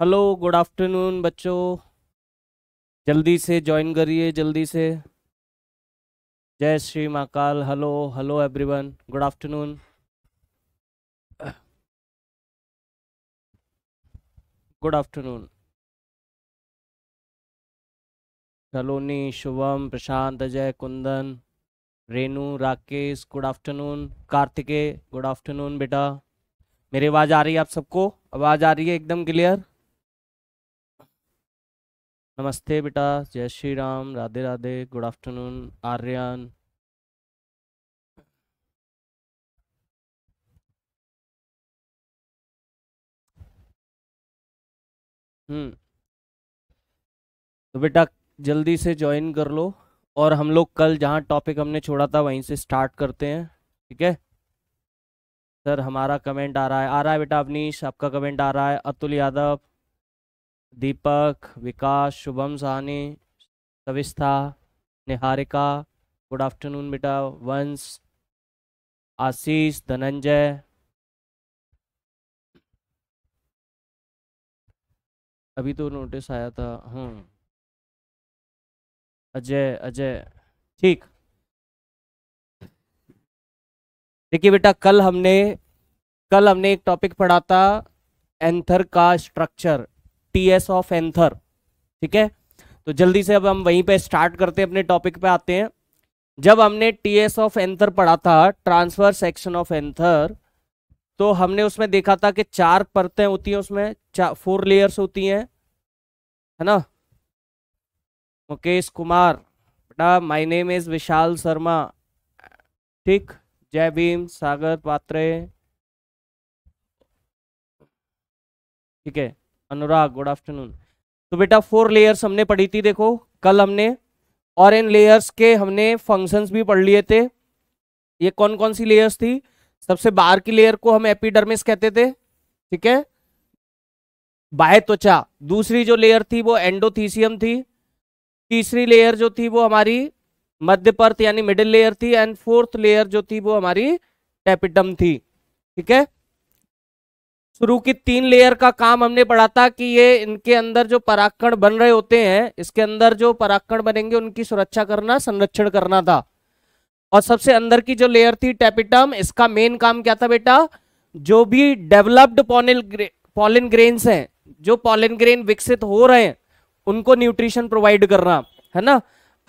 Hello good afternoon बच्चों जल्दी से ज्वाइन करिए जल्दी से जय Shri Mahakal hello hello everyone good afternoon good afternoon Saloni Shubham Prashant Ajay Kundan Renu Rakesh good afternoon Kartike good afternoon बेटा मेरी आवाज़ आ रही है आप सबको आवाज़ आ रही है एकदम क्लियर नमस्ते बेटा जय Shri Ram Radhe Radhe good afternoon Aryan hmm तो बेटा जल्दी से ज्वाइन कर लो और हम लोग कल जहाँ टॉपिक हमने छोड़ा था वहीं से स्टार्ट करते हैं ठीक है सर हमारा कमेंट आ रहा है आ रहा है बेटा अवनीश आपका कमेंट आ रहा है अतुल यादव दीपक विकास शुभम सहनी सविस्था निहारिका गुड आफ्टरनून बेटा वंश आशीष धनंजय अभी तो नोटिस आया था हम्म अजय अजय ठीक देखिए बेटा कल हमने कल हमने एक टॉपिक पढ़ा था एंथर का structure T S of anther ठीक है तो जल्दी से अब हम वहीं पे स्टार्ट करते हैं अपने टॉपिक पे आते हैं जब हमने टी एस ऑफ एंथर पढ़ा था ट्रांसफर सेक्शन ऑफ एंथर तो हमने उसमें देखा था कि चार परतें होती हैं उसमें फोर लेयर्स होती हैं है ना मुकेश कुमार बेटा my name is Vishal Sharma ठीक जय भीम सागर पात्रे ठीक है अनुराग गुड आफ्टरनून तो बेटा फोर लेयर्स हमने पढ़ी थी देखो कल हमने और इन लेयर्स के हमने फंक्शंस भी पढ़ लिए थे ये कौन कौन सी लेयर्स थी सबसे बाहर की लेयर को हम एपिडर्मिस कहते थे ठीक है बाह त्वचा दूसरी जो लेयर थी वो एंडोथीसियम थी तीसरी लेयर जो थी वो हमारी मध्य परत यानी मिडिल लेयर थी एंड फोर्थ लेयर जो थी वो हमारी टेपिटम थी ठीक है शुरू की तीन लेयर का काम हमने पढ़ा था कि ये इनके अंदर जो पराक्कण बन रहे होते हैं इसके अंदर जो पराक्कण बनेंगे उनकी सुरक्षा करना संरक्षण करना था और सबसे अंदर की जो लेयर थी टेपिटम इसका मेन काम क्या था बेटा जो भी डेवलप्ड पॉनिल पॉलिन ग्रेन्स हैं जो पॉलिन ग्रेन विकसित हो रहे हैं उनको न्यूट्रिशन प्रोवाइड करना है ना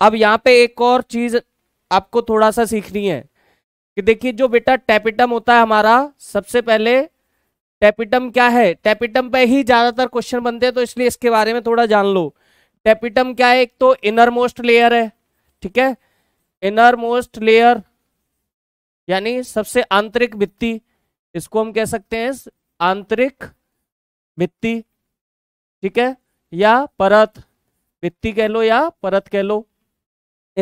अब यहाँ पे एक और चीज आपको थोड़ा सा सीखनी है कि देखिए जो बेटा टेपिटम होता है हमारा सबसे पहले टेपिटम क्या है टेपिटम पे ही ज़्यादातर क्वेश्चन बनते हैं तो इसलिए इसके बारे में थोड़ा जान लो टेपिटम क्या है एक तो इनर मोस्ट लेयर है ठीक है इनर मोस्ट लेयर यानी सबसे आंतरिक भित्ति इसको हम कह सकते हैं आंतरिक भित्ति ठीक है या परत भित्ति कह लो या परत कह लो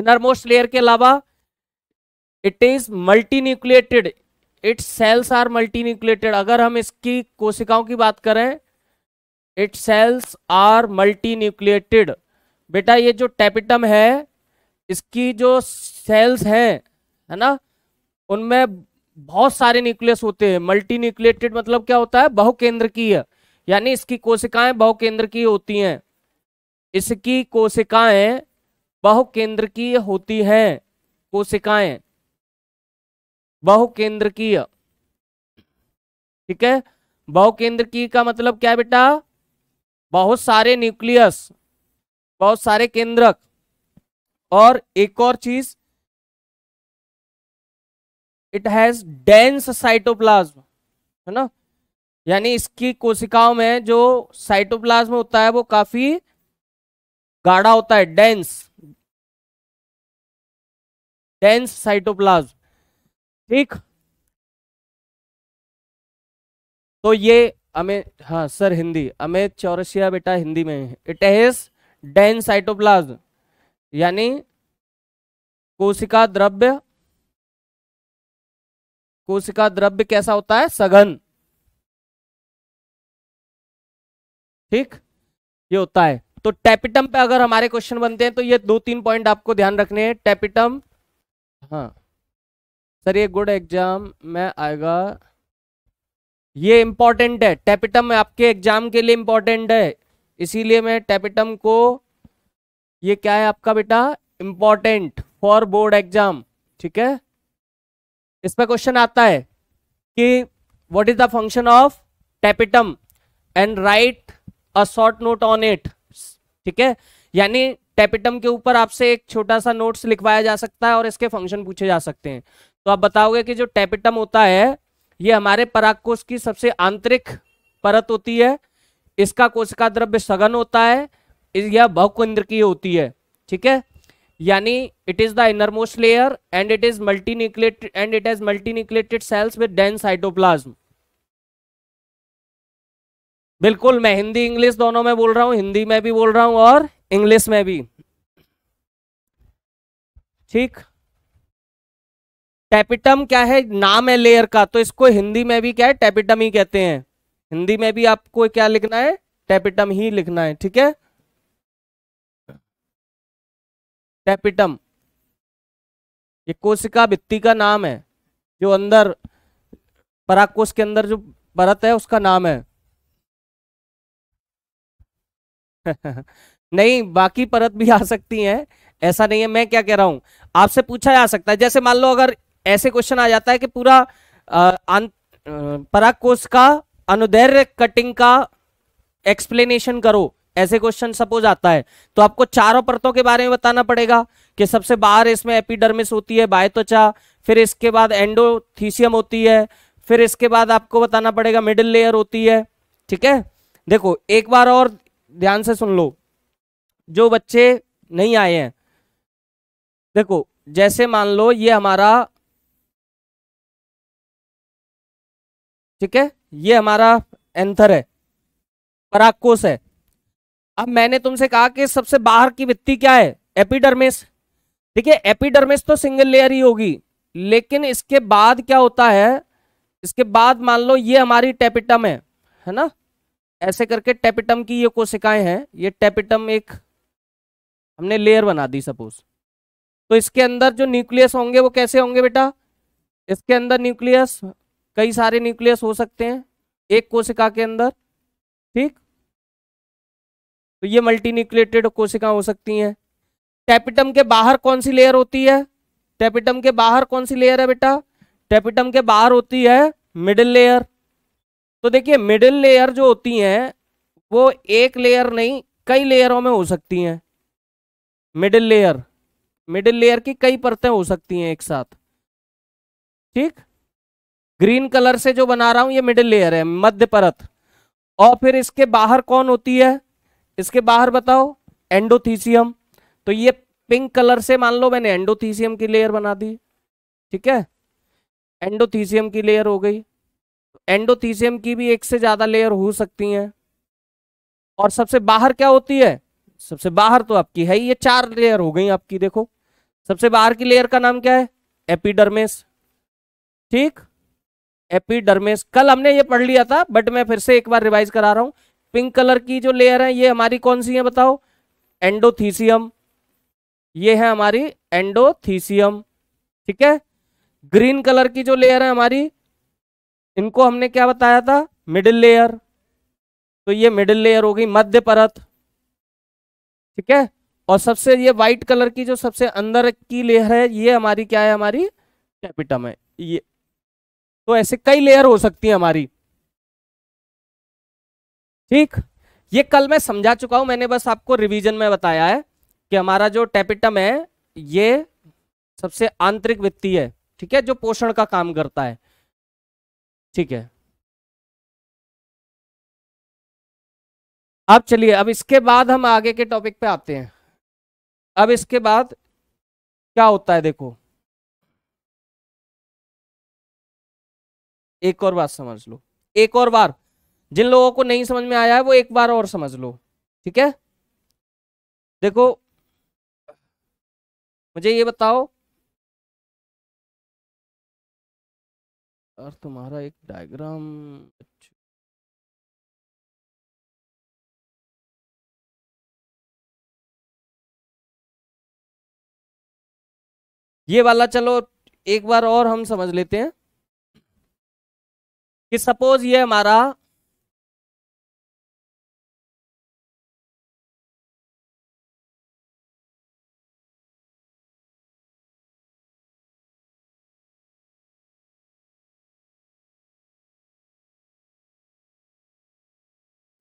इनर मोस्ट लेयर के अलावा it is multinucleated its cells are multinucleated अगर हम इसकी कोशिकाओं की बात करें it cells are multinucleated बेटा ये जो टैपिटम है इसकी जो सेल्स हैं है ना उनमें बहुत सारे न्यूक्लियस होते हैं मल्टी न्यूक्लिएटेड मतलब क्या होता है बहुकेंद्र की है यानी इसकी कोशिकाएं बहुकेंद्र की होती हैं इसकी कोशिकाएं बहुकेंद्र की होती हैं कोशिकाएं बहुकेंद्रकीय ठीक है बहुकेंद्रकीय का मतलब क्या बेटा बहुत सारे न्यूक्लियस बहुत सारे केंद्रक और एक और चीज इट हैज डेंस साइटोप्लाज्म है ना यानी इसकी कोशिकाओं में जो साइटोप्लाज्म होता है वो काफी गाढ़ा होता है डेंस डेंस साइटोप्लाज्म ठीक तो ये अमे हाँ सर हिंदी अमित चौरसिया बेटा हिंदी में इट इज डेन साइटोप्लाज यानी कोशिका द्रव्य कोशिका द्रव्य कैसा होता है सघन ठीक ये होता है तो टैपिटम पे अगर हमारे क्वेश्चन बनते हैं तो ये दो तीन पॉइंट आपको ध्यान रखने हैं टैपिटम हाँ सर ये गुड एग्जाम में आएगा ये इम्पोर्टेंट है टेपिटम आपके एग्जाम के लिए इम्पोर्टेंट है इसीलिए मैं टेपिटम को ये क्या है आपका बेटा इम्पोर्टेंट फॉर बोर्ड एग्जाम ठीक है इस पर क्वेश्चन आता है कि what is the function of tapetum and write a short note on it ठीक है यानी टेपिटम के ऊपर आपसे एक छोटा सा नोट्स लिखवाया जा सकता है और इसके फंक्शन पूछे जा सकते हैं तो आप बताओगे कि जो टैपिटम होता है ये हमारे पराकोष की सबसे आंतरिक परत होती है इसका कोशिका द्रव्य सघन होता है यह बहुकेंद्र की होती है ठीक है यानी it is the innermost layer and it is multinucleated and it is multinucleated cells with dense cytoplasm बिल्कुल मैं हिंदी इंग्लिश दोनों में बोल रहा हूं हिंदी में भी बोल रहा हूं और इंग्लिश में भी ठीक टेपिटम क्या है नाम है लेयर का तो इसको हिंदी में भी क्या है टेपिटम ही कहते हैं हिंदी में भी आपको क्या लिखना है टेपिटम ही लिखना है ठीक है टेपिटम ये कोशिका भित्ति का नाम है जो अंदर पराकोश के अंदर जो परत है उसका नाम है नहीं बाकी परत भी आ सकती है ऐसा नहीं है मैं क्या कह रहा हूं आपसे पूछा जा सकता है जैसे मान लो अगर ऐसे क्वेश्चन आ जाता है कि पूरा पराग कोष का अनुदैर्य कटिंग का एक्सप्लेनेशन करो ऐसे क्वेश्चन सपोज आता है तो आपको चारों परतों के बारे में बताना पड़ेगा कि सबसे बाहर इसमें एपिडर्मिस होती है बायतोचा फिर इसके बाद एंडोथीसियम होती है फिर इसके बाद आपको बताना पड़ेगा मिडिल लेयर होती है ठीक है देखो एक बार और ध्यान से सुन लो जो बच्चे नहीं आए हैं देखो जैसे मान लो ये हमारा ठीक है ये हमारा एंथर है पराकोश है अब मैंने तुमसे कहा कि सबसे बाहर की वित्ती क्या है एपिडर्मिस ठीक है एपिडर्मिस तो सिंगल लेयर ही होगी लेकिन इसके बाद क्या होता है इसके बाद मान लो ये हमारी टेपिटम है है ना ऐसे करके टेपिटम की ये कोशिकाएं हैं ये टेपिटम एक हमने लेयर बना दी सपोज तो इसके अंदर जो न्यूक्लियस होंगे वो कैसे होंगे बेटा इसके अंदर न्यूक्लियस कई सारे न्यूक्लियस हो सकते हैं एक कोशिका के अंदर ठीक तो ये मल्टी न्यूक्लिएटेड कोशिका हो सकती हैं टेपिटम के बाहर कौन सी लेयर होती है टेपिटम के बाहर कौन सी लेयर है बेटा टेपिटम के बाहर होती है मिडिल लेयर तो देखिए मिडिल लेयर जो होती हैं वो एक लेयर नहीं कई लेयरों में हो सकती हैं मिडिल लेयर मिडिल लेयर की कई परतें हो सकती हैं एक साथ ठीक ग्रीन कलर से जो बना रहा हूं ये मिडिल लेयर है मध्य परत और फिर इसके बाहर कौन होती है इसके बाहर बताओ एंडोथीसियम तो ये पिंक कलर से मान लो मैंने एंडोथीसियम की लेयर बना दी ठीक है एंडोथीसियम की लेयर हो गई एंडोथीसियम की भी एक से ज्यादा लेयर हो सकती हैं और सबसे बाहर क्या होती है सबसे बाहर तो आपकी है ये चार लेयर हो गई आपकी देखो सबसे बाहर की लेयर का नाम क्या है एपिडर्मिस ठीक एपिडर्मिस कल हमने ये पढ़ लिया था बट मैं फिर से एक बार रिवाइज करा रहा हूँ पिंक कलर की जो लेयर है ये हमारी कौन सी है बताओ एंडोथीसियम ये है हमारी एंडोथीसियम ठीक है ग्रीन कलर की जो लेयर है हमारी इनको हमने क्या बताया था मिडिल लेयर तो ये मिडिल लेयर हो गई मध्य परत ठीक है और सबसे ये व्हाइट कलर की जो सबसे अंदर की लेयर है ये हमारी क्या है हमारी कैपिटम है ये तो ऐसे कई लेयर हो सकती है हमारी ठीक ये कल मैं समझा चुका हूं मैंने बस आपको रिवीजन में बताया है कि हमारा जो टेपिटम है ये सबसे आंतरिक वित्तीय है ठीक है जो पोषण का काम करता है ठीक है अब चलिए अब इसके बाद हम आगे के टॉपिक पे आते हैं अब इसके बाद क्या होता है देखो एक और बात समझ लो एक और बार जिन लोगों को नहीं समझ में आया है वो एक बार और समझ लो ठीक है देखो मुझे ये बताओ और तुम्हारा एक डायग्राम अच्छा ये वाला चलो एक बार और हम समझ लेते हैं कि सपोज ये हमारा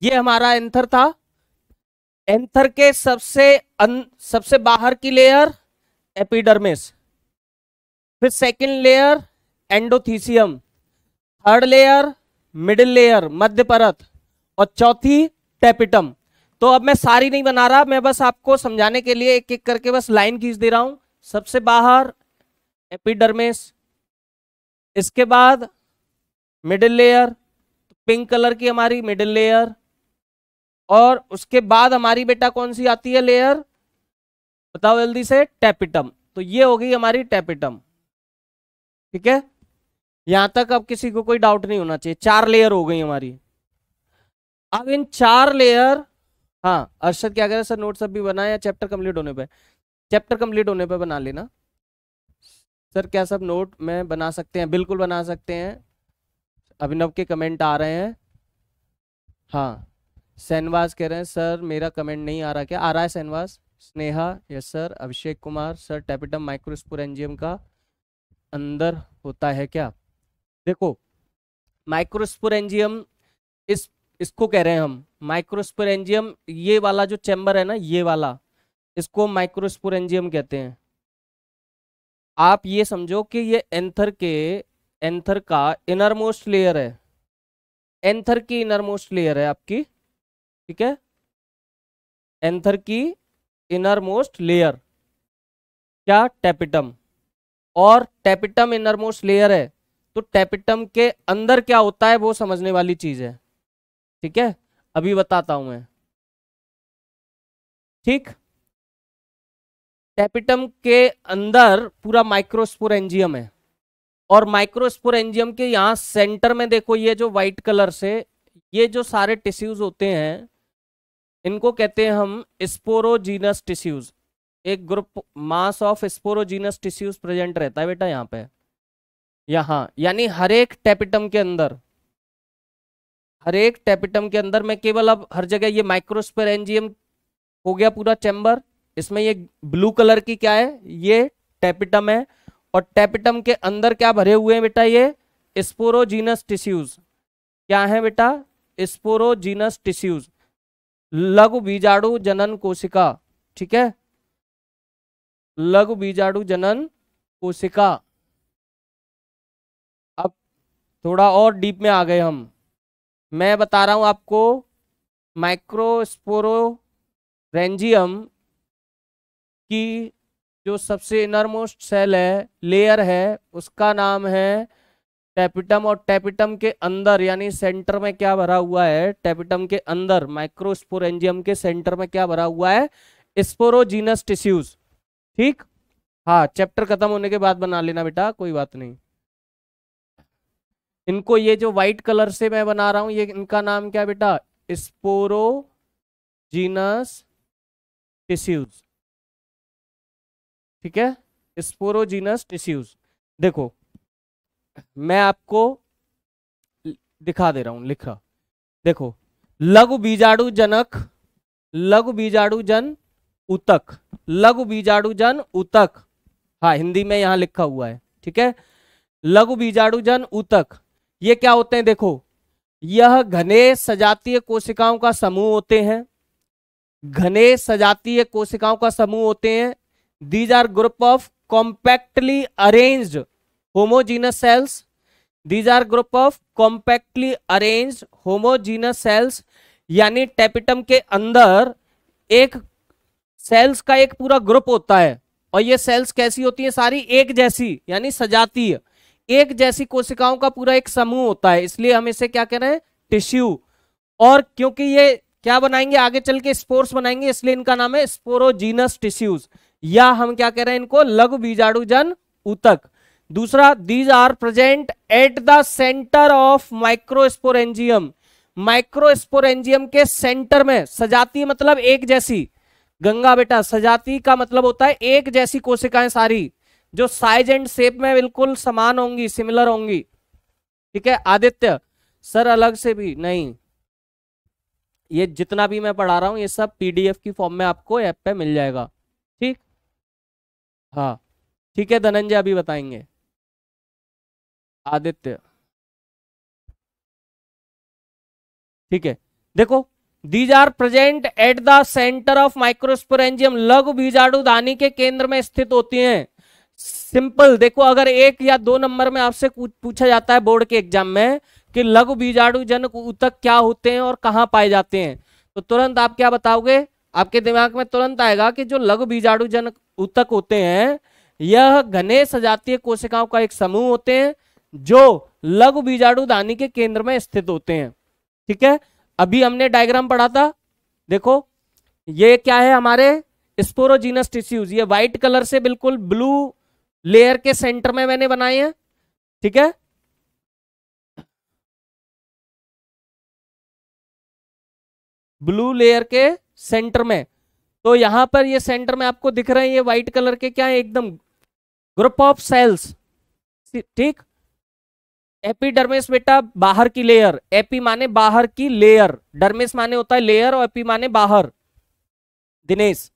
ये हमारा एंथर था एंथर के सबसे अन, सबसे बाहर की लेयर एपिडर्मिस फिर second layer endothecium third layer middle layer मध्य परत और चौथी टेपिटम तो अब मैं सारी नहीं बना रहा मैं बस आपको समझाने के लिए एक एक करके बस लाइन खींच दे रहा हूं सबसे बाहर एपिडर्मेस इसके बाद मिडिल लेयर पिंक कलर की हमारी मिडिल लेयर और उसके बाद हमारी बेटा कौन सी आती है लेयर बताओ जल्दी से टेपिटम तो ये हो गई हमारी टेपिटम ठीक है यहां तक अब किसी को कोई डाउट नहीं होना चाहिए चार लेयर हो गई हमारी अब इन चार लेयर हाँ अर्षद क्या कह रहे हैं सर सब भी बनाए या चैप्टर कंप्लीट होने पे चैप्टर कंप्लीट होने पे बना लेना सर क्या सब नोट में बना सकते हैं बिल्कुल बना सकते हैं अभिनव के कमेंट आ रहे हैं हाँ सहनवास कह रहे हैं सर मेरा कमेंट नहीं आ रहा क्या आ रहा है Shahnawaz Sneha yes sir Abhishek Kumar sir microsporangium का अंदर होता है क्या देखो एंजियम इस इसको कह रहे हैं हम एंजियम ये वाला जो चैम्बर है ना ये वाला इसको एंजियम कहते हैं आप ये समझो कि ये एंथर के एंथर का इनरमोस्ट लेयर है एंथर की इनरमोस्ट लेयर है आपकी ठीक है एंथर की इनरमोस्ट लेयर क्या टेपिटम और टेपिटम इनरमोस्ट लेयर है तो टेपिटम के अंदर क्या होता है वो समझने वाली चीज है ठीक है अभी बताता हूं मैं ठीक टेपिटम के अंदर पूरा माइक्रोस्पोर एंजियम है और माइक्रोस्पोर एंजियम के यहां सेंटर में देखो ये जो व्हाइट कलर से ये जो सारे टिश्यूज होते हैं इनको कहते हैं हम स्पोरोजीनस टिश्यूज एक group mass of sporogenous tissues present रहता है बेटा यहाँ पे यहां यानी हर एक टेपिटम के अंदर हर एक टेपिटम के अंदर मैं केवल अब हर जगह ये एनजीएम हो गया पूरा चैम्बर इसमें ये ब्लू कलर की क्या है ये टेपिटम है और टेपिटम के अंदर क्या भरे हुए हैं बेटा ये स्पोरोजीनस टिश्यूज क्या है बेटा स्पोरोजीनस टिश्यूज लघु बीजाणु जनन कोशिका ठीक है लघु बीजाणु जनन कोशिका थोड़ा और डीप में आ गए हम मैं बता रहा हूँ आपको रेंजियम की जो सबसे इनरमोस्ट सेल है लेयर है उसका नाम है टैपिटम और टैपिटम के अंदर यानी सेंटर में क्या भरा हुआ है टैपिटम के अंदर माइक्रोस्पोरेंजियम के सेंटर में क्या भरा हुआ है स्पोरोजीनस टिश्यूज ठीक हाँ चैप्टर खत्म होने के बाद बना लेना बेटा कोई बात नहीं इनको ये जो व्हाइट कलर से मैं बना रहा हूं ये इनका नाम क्या बेटा स्पोरो जीनस टिश्यूज ठीक है स्पोरो जीनस टिश्यूज देखो मैं आपको दिखा दे रहा हूं लिखा देखो लघु बीजाणु जनक लघु बीजाणु जन उतक लघु बीजाणु जन उतक हाँ हिंदी में यहां लिखा हुआ है ठीक है लघु बीजाणु जन उतक ये क्या होते हैं देखो यह घने सजातीय कोशिकाओं का समूह होते हैं घने सजातीय कोशिकाओं का समूह होते हैं these are group of compactly arrange homogeneous cells these are group of compactly arrange homogeneous cells यानी टेपिटम के अंदर एक सेल्स का एक पूरा ग्रुप होता है और ये सेल्स कैसी होती है सारी एक जैसी यानी सजातीय एक जैसी कोशिकाओं का पूरा एक समूह होता है इसलिए हम इसे क्या कह रहे हैं टिश्यू और क्योंकि ये क्या बनाएंगे आगे चल के स्पोर्स बनाएंगे इसलिए इनका नाम है स्पोरोजीनस टिश्यूज या हम क्या कह रहे हैं इनको लघु बीजाणुजन उतक दूसरा these are present at the centre of microsporangium microsporangium के सेंटर में सजाती मतलब एक जैसी गंगा बेटा सजाती का मतलब होता है एक जैसी कोशिकाएं सारी जो साइज एंड शेप में बिल्कुल समान होंगी सिमिलर होंगी ठीक है आदित्य सर अलग से भी नहीं ये जितना भी मैं पढ़ा रहा हूँ ये सब पीडीएफ की फॉर्म में आपको ऐप पे मिल जाएगा ठीक हाँ ठीक है धनंजय अभी बताएंगे आदित्य ठीक है देखो these are present at the centre of microsporangium लघु बीजाणु दानी के केंद्र में स्थित होती हैं सिंपल देखो अगर एक या दो नंबर में आपसे पूछा जाता है बोर्ड के एग्जाम में कि लघु बीजाणु जनक उतक क्या होते हैं और कहाँ पाए जाते हैं तो तुरंत आप क्या बताओगे आपके दिमाग में तुरंत आएगा कि जो लघु बीजाणु जनक उतक होते हैं यह घने सजातीय कोशिकाओं का एक समूह होते हैं जो लघु बीजाणु दानी के केंद्र में स्थित होते हैं ठीक है अभी हमने डायग्राम पढ़ा था देखो ये क्या है हमारे स्पोरोजीनस टिश्यूज ये व्हाइट कलर से बिल्कुल ब्लू लेयर के सेंटर में मैंने बनाए हैं ठीक है ब्लू लेयर के सेंटर में तो यहां पर ये सेंटर में आपको दिख रहे हैं ये व्हाइट कलर के क्या है एकदम ग्रुप ऑफ सेल्स ठीक डरमेस बेटा बाहर की लेयर एपी माने बाहर की लेयर डर्मिस माने होता है लेयर और एपी माने बाहर दिनेश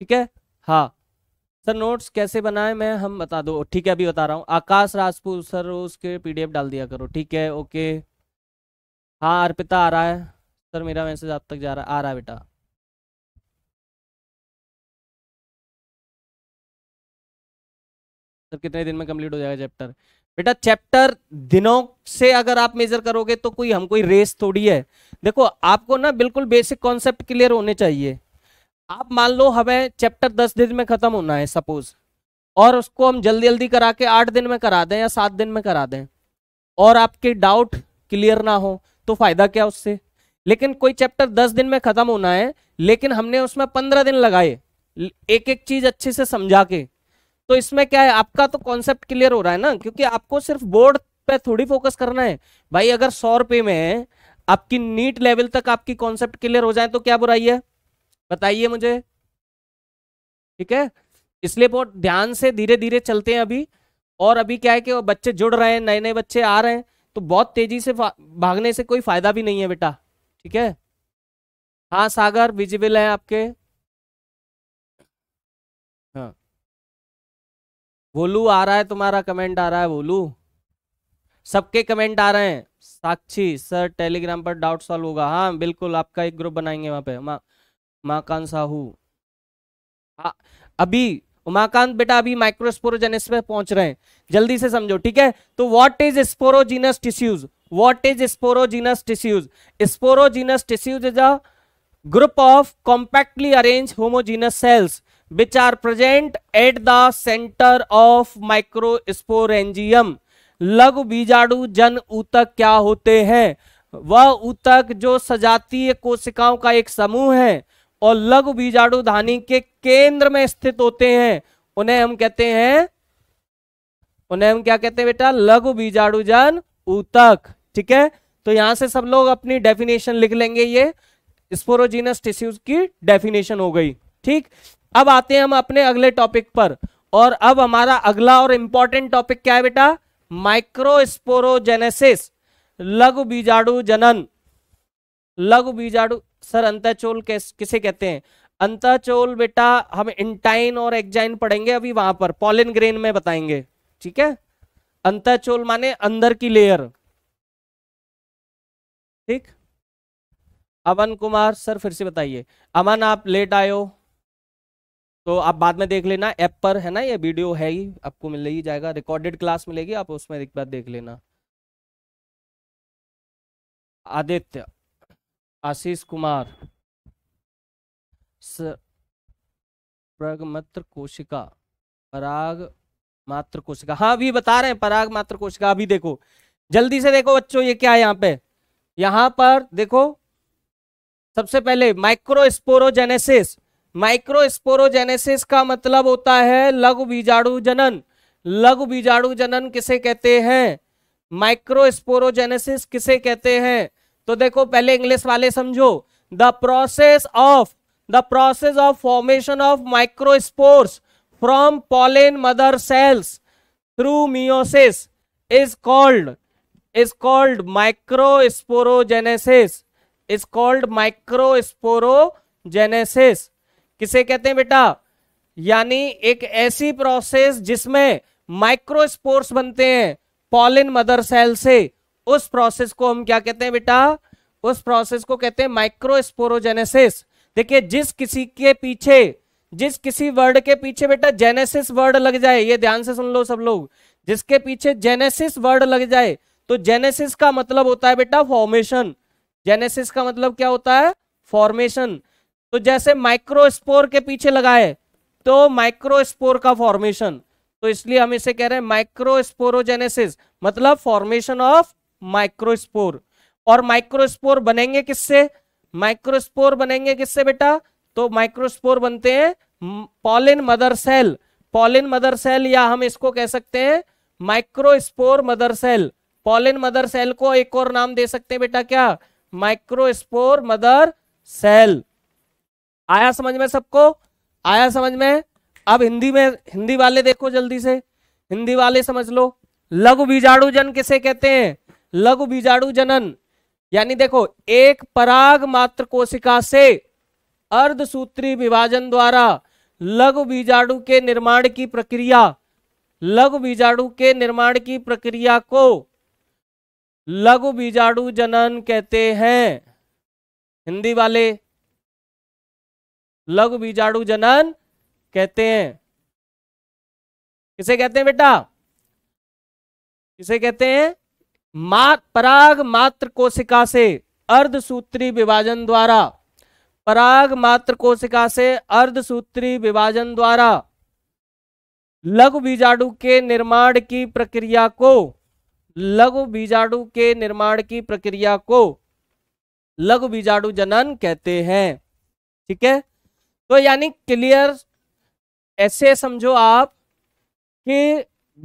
ठीक है हाँ सर नोट्स कैसे बनाए मैं हम बता दो ठीक है अभी बता रहा हूँ आकाश राजपूत सर उसके पीडीएफ डाल दिया करो ठीक है ओके हाँ अर्पिता आ रहा है सर मेरा मैसेज आप तक जा रहा है आ रहा है बेटा सर कितने दिन में कंप्लीट हो जाएगा चैप्टर बेटा चैप्टर दिनों से अगर आप मेजर करोगे तो कोई हम कोई रेस थोड़ी है देखो आपको ना बिल्कुल बेसिक कॉन्सेप्ट क्लियर होने चाहिए आप मान लो हमें चैप्टर दस दिन में खत्म होना है सपोज और उसको हम जल्दी जल्दी करा के आठ दिन में करा दें या सात दिन में करा दें और आपके डाउट क्लियर ना हो तो फायदा क्या उससे लेकिन कोई चैप्टर दस दिन में खत्म होना है लेकिन हमने उसमें पंद्रह दिन लगाए एक एक चीज अच्छे से समझा के तो इसमें क्या है आपका तो कॉन्सेप्ट क्लियर हो रहा है ना क्योंकि आपको सिर्फ बोर्ड पे थोड़ी फोकस करना है भाई अगर सौ रुपये में आपकी नीट लेवल तक आपकी कॉन्सेप्ट क्लियर हो जाए तो क्या बुराई है बताइए मुझे ठीक है इसलिए बहुत ध्यान से धीरे धीरे चलते हैं अभी और अभी क्या है कि वो बच्चे जुड़ रहे हैं नए नए बच्चे आ रहे हैं तो बहुत तेजी से भागने से कोई फायदा भी नहीं है बेटा ठीक है हाँ सागर विजिबल है आपके हाँ बोलू आ रहा है तुम्हारा कमेंट आ रहा है बोलू सबके कमेंट आ रहे हैं साक्षी सर टेलीग्राम पर डाउट सॉल्व होगा हाँ बिल्कुल आपका एक ग्रुप बनाएंगे वहां पे उमाकांत साहू अभी उमाकांत बेटा अभी माइक्रोस्पोरोजेनेस में पहुंच रहे हैं जल्दी से समझो ठीक है तो what is sporogenous tissues what is sporogenous tissues sporogenous tissues is a group of compactly arranged homogeneous cells which are present at the center of microsporangium लघु बीजाणु जन ऊतक क्या होते हैं वह ऊतक जो सजातीय कोशिकाओं का एक समूह है और लघु बीजाणु धानी के केंद्र में स्थित होते हैं उन्हें हम कहते हैं उन्हें हम क्या कहते हैं बेटा लघु जन ऊतक ठीक है तो यहां से सब लोग अपनी डेफिनेशन लिख लेंगे ये स्पोरोजीनस टिश्यूज की डेफिनेशन हो गई ठीक अब आते हैं हम अपने अगले टॉपिक पर और अब हमारा अगला और इंपॉर्टेंट टॉपिक क्या है बेटा माइक्रोस्पोरोजेनेसिस लघु बीजाणु जनन लघु बीजाणु सर अंताचोल किसे कहते हैं अंताचोल बेटा हम इंटाइन और एक्जाइन पढ़ेंगे अभी वहां पर पॉलिन ग्रेन में बताएंगे ठीक है अंताचोल माने अंदर की लेयर ठीक अमन कुमार सर फिर से बताइए अमन आप लेट आयो तो आप बाद में देख लेना ऐप पर है ना ये वीडियो है ही आपको मिल ही जाएगा रिकॉर्डेड क्लास मिलेगी आप उसमें एक बार देख लेना आदित्य आशीष कुमार प्रगमत्र कोशिका पराग मात्र कोशिका हाँ अभी बता रहे हैं पराग मात्र कोशिका अभी देखो जल्दी से देखो बच्चों ये क्या है यहाँ पे यहाँ पर देखो सबसे पहले माइक्रोस्पोरोजेनेसिस माइक्रोस्पोरोजेनेसिस का मतलब होता है लघु बीजाणु जनन लघु बीजाणु जनन किसे कहते हैं माइक्रोस्पोरोजेनेसिस किसे कहते हैं तो देखो पहले इंग्लिश वाले समझो the process of the process of formation of microspores from pollen mother cells through meiosis is called is called microsporogenesis is called microsporogenesis किसे कहते हैं बेटा यानी एक ऐसी प्रोसेस जिसमें माइक्रोस्पोर्स बनते हैं पॉलिन मदर सेल से उस प्रोसेस को हम क्या कहते हैं बेटा उस प्रोसेस को कहते हैं माइक्रोस्पोरोजेनेसिस देखिए जिस किसी के पीछे जिस किसी वर्ड के पीछे बेटा जेनेसिस वर्ड लग जाए ये ध्यान से सुन लो सब लोग जिसके पीछे जेनेसिस वर्ड लग जाए तो जेनेसिस का मतलब होता है बेटा फॉर्मेशन जेनेसिस का मतलब क्या होता है फॉर्मेशन तो जैसे माइक्रोस्पोर के पीछे लगाए तो माइक्रोस्पोर का फॉर्मेशन तो इसलिए हम इसे कह रहे हैं माइक्रोस्पोरोजेनेसिस मतलब फॉर्मेशन ऑफ माइक्रोस्पोर और माइक्रोस्पोर बनेंगे किससे माइक्रोस्पोर बनेंगे किससे बेटा तो माइक्रोस्पोर बनते हैं pollen mother cell pollen mother cell या हम इसको कह सकते हैं microspore mother cell pollen mother cell को एक और नाम दे सकते हैं बेटा क्या माइक्रोस्पोर मदर सेल आया समझ में सबको आया समझ में अब हिंदी में हिंदी वाले देखो जल्दी से हिंदी वाले समझ लो लघु बीजाणु जन किसे कहते हैं लघु बीजाणु जनन यानी देखो एक पराग मात्र कोशिका से अर्धसूत्री विभाजन द्वारा लघु बीजाणु के निर्माण की प्रक्रिया लघु बीजाणु के निर्माण की प्रक्रिया को लघु बीजाणु जनन कहते हैं हिंदी वाले लघु बीजाणु जनन कहते हैं किसे कहते हैं बेटा किसे कहते हैं मा, पराग मात्र कोशिका से अर्धसूत्री विभाजन द्वारा पराग मात्र कोशिका से अर्धसूत्री विभाजन द्वारा लघु बीजाणु के निर्माण की प्रक्रिया को लघु बीजाणु के निर्माण की प्रक्रिया को लघु बीजाणु जनन कहते हैं ठीक है तो यानी क्लियर ऐसे समझो आप कि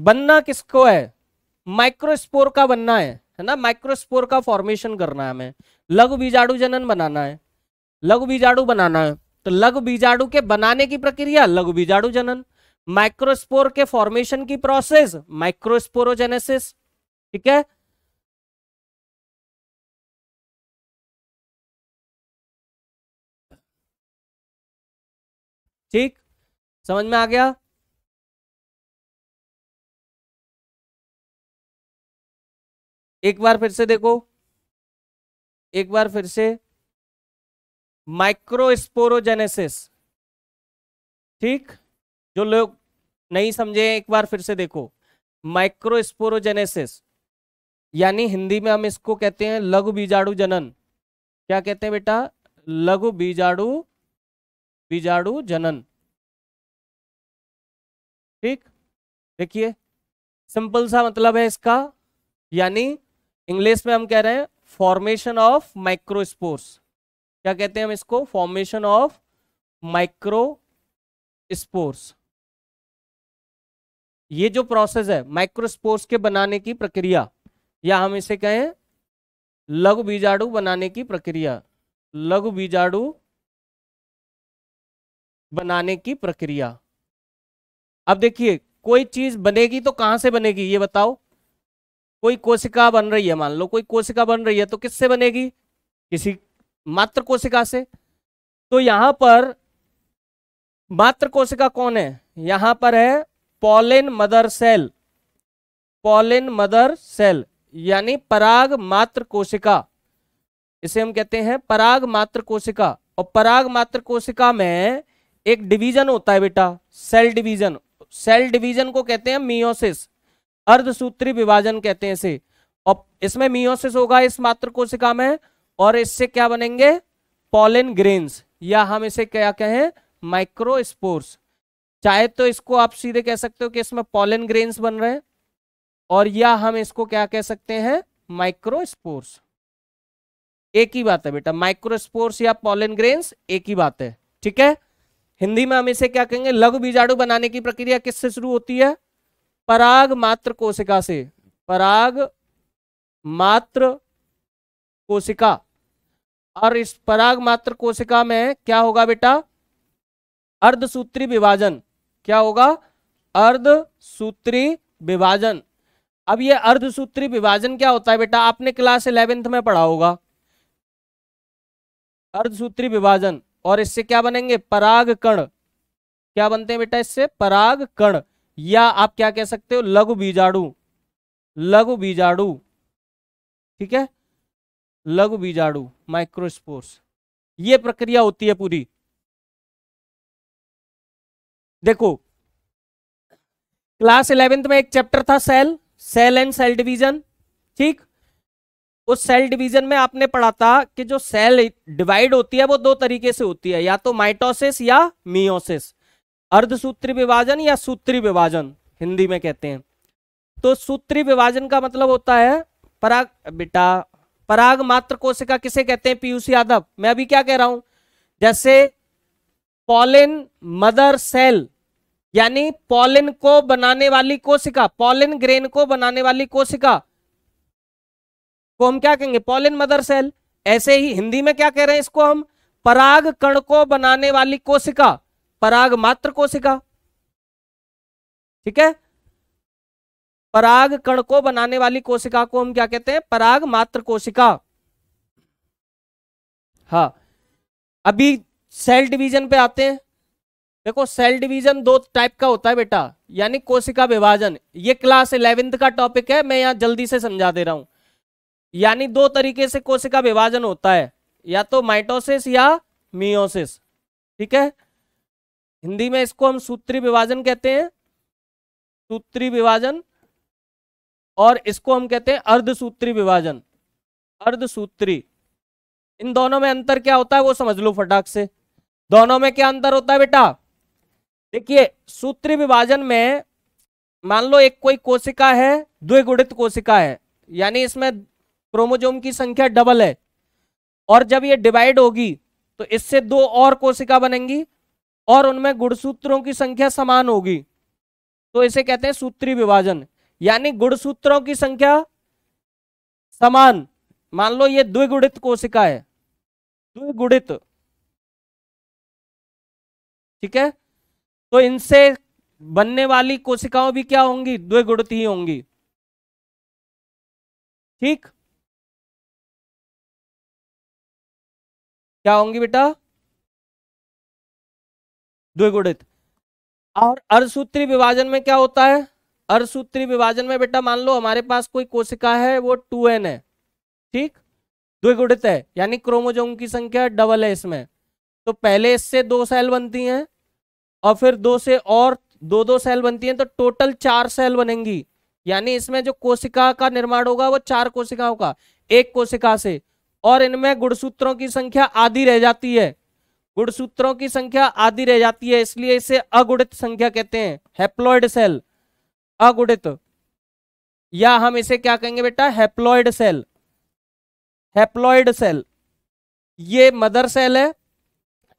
बनना किसको है माइक्रोस्पोर का बनना है है ना माइक्रोस्पोर का फॉर्मेशन करना है हमें लघु बीजाणु जनन बनाना है लघु बीजाणु बनाना है तो लघु बीजाणु के बनाने की प्रक्रिया लघु बीजाणु जनन माइक्रोस्पोर के फॉर्मेशन की प्रोसेस माइक्रोस्पोरोजेनेसिस ठीक है ठीक समझ में आ गया एक बार फिर से देखो एक बार फिर से माइक्रोस्पोरोजेनेसिस ठीक जो लोग नहीं समझे एक बार फिर से देखो माइक्रोस्पोरोजेनेसिस यानी हिंदी में हम इसको कहते हैं लघु बीजाणु जनन क्या कहते हैं बेटा लघु बीजाणु बीजाणु जनन ठीक देखिए सिंपल सा मतलब है इसका यानी इंग्लिश में हम कह रहे हैं फॉर्मेशन ऑफ माइक्रोस्पोर्स क्या कहते हैं हम इसको फॉर्मेशन ऑफ माइक्रो स्पोर्स ये जो प्रोसेस है माइक्रोस्पोर्स के बनाने की प्रक्रिया या हम इसे कहें लघु बीजाणु बनाने की प्रक्रिया लघु बीजाणु बनाने की प्रक्रिया अब देखिए कोई चीज बनेगी तो कहां से बनेगी ये बताओ कोई कोशिका बन रही है मान लो कोई कोशिका बन रही है तो किससे बनेगी किसी मात्र कोशिका से तो यहां पर मात्र कोशिका कौन है यहां पर है pollen mother cell pollen mother cell यानी पराग मात्र कोशिका इसे हम कहते हैं पराग मात्र कोशिका और पराग मात्र कोशिका में एक डिवीजन होता है बेटा सेल डिवीजन सेल डिवीजन को कहते हैं मियोसिस अर्धसूत्री विभाजन कहते हैं इसे और इसमें मियोसिस होगा इस मात्र कोशिका में और इससे क्या बनेंगे पॉलिन ग्रेन्स या हम इसे क्या कहें माइक्रोस्पोर्स चाहे तो इसको आप सीधे कह सकते हो कि इसमें पॉलिन ग्रेन्स बन रहे हैं और या हम इसको क्या कह सकते हैं माइक्रोस्पोर्स एक ही बात है बेटा माइक्रोस्पोर्स या पॉलिन ग्रेन्स एक ही बात है ठीक है हिंदी में हम इसे क्या कहेंगे लघु बीजाणु बनाने की प्रक्रिया किससे शुरू होती है पराग मात्र कोशिका से पराग मात्र कोशिका और इस पराग मात्र कोशिका में क्या होगा बेटा अर्धसूत्री विभाजन क्या होगा अर्धसूत्री विभाजन अब ये अर्धसूत्री विभाजन क्या होता है बेटा आपने क्लास इलेवेंथ में पढ़ा होगा अर्धसूत्री विभाजन और इससे क्या बनेंगे पराग कण क्या बनते हैं बेटा इससे पराग कण या आप क्या कह सकते हो लघु बीजाणु लघु बीजाणु ठीक है लघु बीजाणु माइक्रोस्पोर्स ये प्रक्रिया होती है पूरी देखो क्लास इलेवेंथ में एक चैप्टर था cell cell and cell division ठीक उस सेल डिवीजन में आपने पढ़ा था कि जो सेल डिवाइड होती है वो दो तरीके से होती है या तो माइटोसिस या मियोसिस अर्धसूत्री विभाजन या सूत्री विभाजन हिंदी में कहते हैं तो सूत्री विभाजन का मतलब होता है पराग बेटा पराग मात्र कोशिका किसे कहते हैं पीयूष यादव मैं अभी क्या कह रहा हूं जैसे पॉलिन मदर सेल यानी पॉलिन को बनाने वाली कोशिका पॉलिन ग्रेन को बनाने वाली कोशिका को हम क्या कहेंगे पॉलिन मदर सेल ऐसे ही हिंदी में क्या कह रहे हैं इसको हम पराग कण को बनाने वाली कोशिका पराग मात्र कोशिका ठीक है पराग कण को बनाने वाली कोशिका को हम क्या कहते हैं पराग मात्र कोशिका हा अभी सेल डिवीजन पे आते हैं देखो सेल डिवीजन दो टाइप का होता है बेटा यानी कोशिका विभाजन ये क्लास इलेवेंथ का टॉपिक है मैं यहां जल्दी से समझा दे रहा हूं यानी दो तरीके से कोशिका विभाजन होता है या तो माइटोसिस या मियोसिस ठीक है हिंदी में इसको हम सूत्री विभाजन कहते हैं सूत्री विभाजन और इसको हम कहते हैं अर्धसूत्री विभाजन अर्धसूत्री इन दोनों में अंतर क्या होता है वो समझ लो फटाक से दोनों में क्या अंतर होता है बेटा देखिए सूत्री विभाजन में मान लो एक कोई कोशिका है द्विगुणित कोशिका है यानी इसमें क्रोमोजोम की संख्या डबल है और जब ये डिवाइड होगी तो इससे दो और कोशिका बनेंगी और उनमें गुणसूत्रों की संख्या समान होगी तो इसे कहते हैं सूत्री विभाजन यानी गुणसूत्रों की संख्या समान मान लो ये द्विगुणित कोशिका है द्विगुणित ठीक है तो इनसे बनने वाली कोशिकाओं भी क्या होंगी द्विगुणित ही होंगी ठीक क्या होंगी बेटा द्विगुणित और अर्धसूत्री विभाजन में क्या होता है अर्धसूत्री विभाजन में बेटा मान लो हमारे पास कोई कोशिका है वो टू एन है ठीक द्विगुणित है यानी क्रोमोजोम की संख्या डबल है इसमें तो पहले इससे दो सेल बनती हैं और फिर दो से और दो दो सेल बनती हैं तो टोटल चार सेल बनेंगी यानी इसमें जो कोशिका का निर्माण होगा वो चार कोशिकाओं का एक कोशिका से और इनमें गुणसूत्रों की संख्या आधी रह जाती है गुणसूत्रों की संख्या आधी रह जाती है इसलिए इसे अगुणित संख्या कहते हैं हेप्लॉयड सेल अगुणित या हम इसे क्या कहेंगे बेटा हैप्लॉइड सेल हैप्लॉइड सेल ये मदर सेल है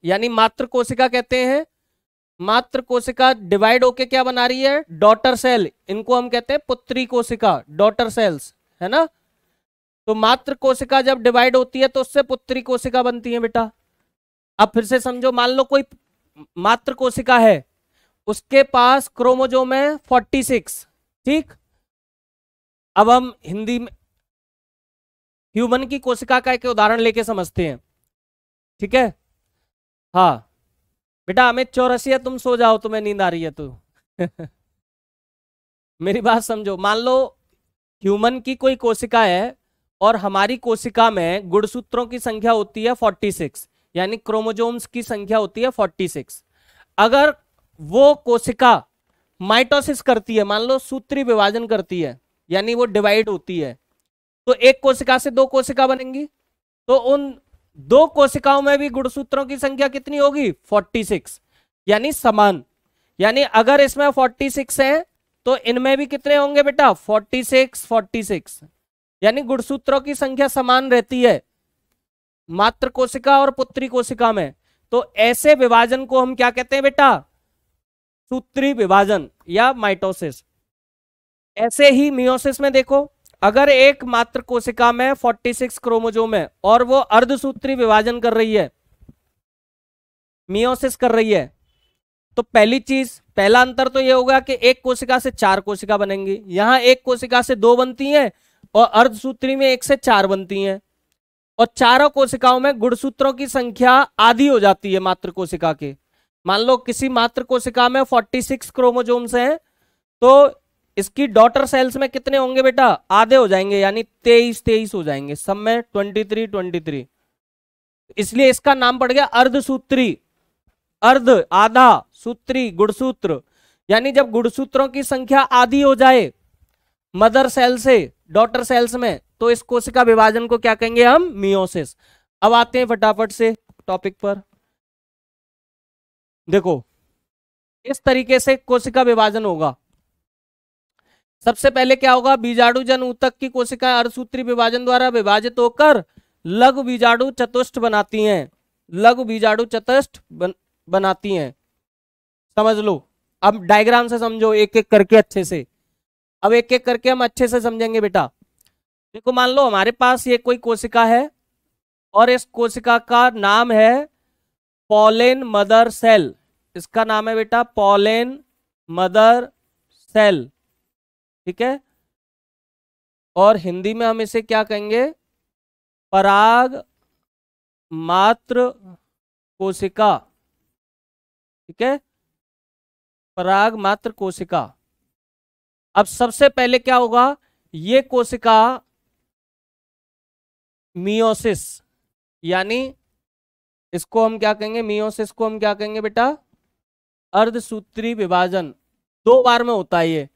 यानी मात्र कोशिका कहते हैं मात्र कोशिका डिवाइड होके क्या बना रही है डॉटर सेल इनको हम कहते हैं पुत्री कोशिका डॉटर सेल्स है ना तो मात्र कोशिका जब डिवाइड होती है तो उससे पुत्री कोशिका बनती है बेटा अब फिर से समझो मान लो कोई मात्र कोशिका है उसके पास क्रोमोजोम है सिक्स ठीक अब हम हिंदी में ह्यूमन की कोशिका का एक उदाहरण लेके समझते हैं ठीक है हाँ बेटा अमित चौरसिया तुम सो जाओ तुम्हें नींद आ रही है तू तो। मेरी बात समझो मान लो ह्यूमन की कोई कोशिका है और हमारी कोशिका में गुणसूत्रों की संख्या होती है फोर्टी सिक्स यानी क्रोमोजोम्स की संख्या होती है सिक्स अगर वो कोशिका माइटोसिस करती है मान लो सूत्री विभाजन करती है यानी वो डिवाइड होती है तो एक कोशिका से दो कोशिका बनेंगी तो उन दो कोशिकाओं में भी गुणसूत्रों की संख्या कितनी होगी 46 यानी समान यानी अगर इसमें 46 है तो इनमें भी कितने होंगे बेटा 46 46 यानी गुणसूत्रों की संख्या समान रहती है मात्र कोशिका और पुत्री कोशिका में तो ऐसे विभाजन को हम क्या कहते हैं बेटा सूत्री विभाजन या माइटोसिस ऐसे ही मियोसिस में देखो अगर एक मात्र कोशिका में 46 क्रोमोजोम है और वो अर्धसूत्री विभाजन कर रही है मियोसिस कर रही है तो पहली चीज पहला अंतर तो ये होगा कि एक कोशिका से चार कोशिका बनेंगी यहां एक कोशिका से दो बनती हैं और अर्धसूत्री में एक से चार बनती हैं और चारों कोशिकाओं में गुणसूत्रों की संख्या आधी हो जाती है मात्र कोशिका के मान लो किसी मात्र कोशिका में 46 क्रोमोजोम्स हैं तो इसकी डॉटर सेल्स में कितने होंगे बेटा आधे हो जाएंगे यानी 23 23 हो जाएंगे सब में 23 23 इसलिए इसका नाम पड़ गया अर्धसूत्री अर्ध आधा सूत्री गुणसूत्र यानी जब गुणसूत्रों की संख्या आधी हो जाए मदर सेल से डॉटर सेल्स में तो इस कोशिका विभाजन को क्या कहेंगे हम मियोसिस अब आते हैं फटाफट से टॉपिक पर देखो इस तरीके से कोशिका विभाजन होगा सबसे पहले क्या होगा बीजाणु जन ऊतक की कोशिका अर्धसूत्री विभाजन द्वारा विभाजित होकर लघु बीजाणु चतुष्ट बनाती हैं लघु बीजाणु चतुष्ट बन, बनाती हैं समझ लो अब डायग्राम से समझो एक एक करके अच्छे से अब एक एक करके हम अच्छे से समझेंगे बेटा देखो मान लो हमारे पास ये कोई कोशिका है और इस कोशिका का नाम है पॉलेन मदर सेल इसका नाम है बेटा पॉलेन मदर सेल ठीक है और हिंदी में हम इसे क्या कहेंगे पराग मात्र कोशिका ठीक है पराग मात्र कोशिका अब सबसे पहले क्या होगा ये कोशिका मियोसिस यानी इसको हम क्या कहेंगे मियोसिस को हम क्या कहेंगे बेटा अर्धसूत्री विभाजन दो बार में होता है ये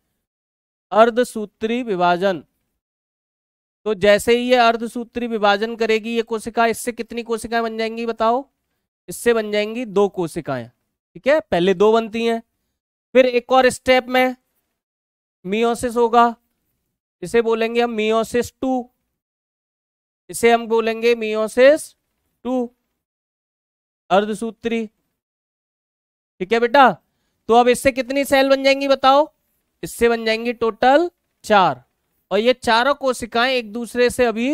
अर्धसूत्री विभाजन तो जैसे ही ये अर्धसूत्री विभाजन करेगी ये कोशिका इससे कितनी कोशिकाएं बन जाएंगी बताओ इससे बन जाएंगी दो कोशिकाएं ठीक है पहले दो बनती हैं फिर एक और स्टेप में मियोसिस होगा इसे बोलेंगे हम मियोसिस टू इसे हम बोलेंगे मियोसिस टू अर्धसूत्री ठीक है बेटा तो अब इससे कितनी सेल बन जाएंगी बताओ इससे बन जाएंगी टोटल चार और ये चारों कोशिकाएं एक दूसरे से अभी